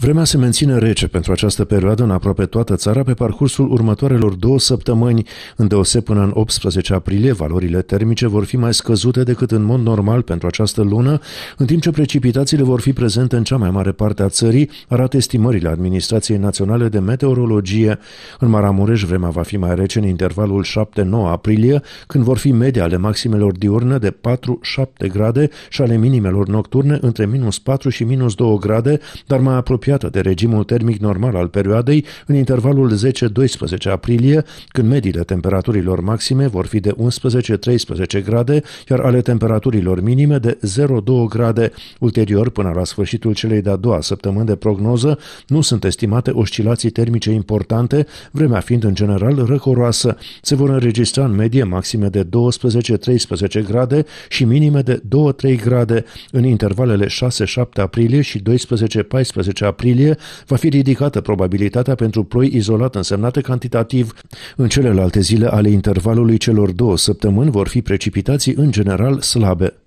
Vremea se menține rece pentru această perioadă în aproape toată țara pe parcursul următoarelor două săptămâni, îndeoseb până în 18 aprilie, valorile termice vor fi mai scăzute decât în mod normal pentru această lună, în timp ce precipitațiile vor fi prezente în cea mai mare parte a țării, arată estimările Administrației Naționale de Meteorologie. În Maramureș vremea va fi mai rece în intervalul 7-9 aprilie, când vor fi medii ale maximelor diurne de 4-7 grade și ale minimelor nocturne între minus 4 și minus 2 grade, dar mai apropiate apropiată de regimul termic normal al perioadei în intervalul 10-12 aprilie, când mediile temperaturilor maxime vor fi de 11-13 grade, iar ale temperaturilor minime de 0-2 grade. Ulterior, până la sfârșitul celei de-a doua săptămâni de prognoză, nu sunt estimate oscilații termice importante, vremea fiind în general răcoroasă. Se vor înregistra în medie maxime de 12-13 grade și minime de 2-3 grade în intervalele 6-7 aprilie și 12-14 aprilie aprilie va fi ridicată probabilitatea pentru ploi izolat însemnate cantitativ. În celelalte zile ale intervalului celor două săptămâni vor fi precipitații în general slabe.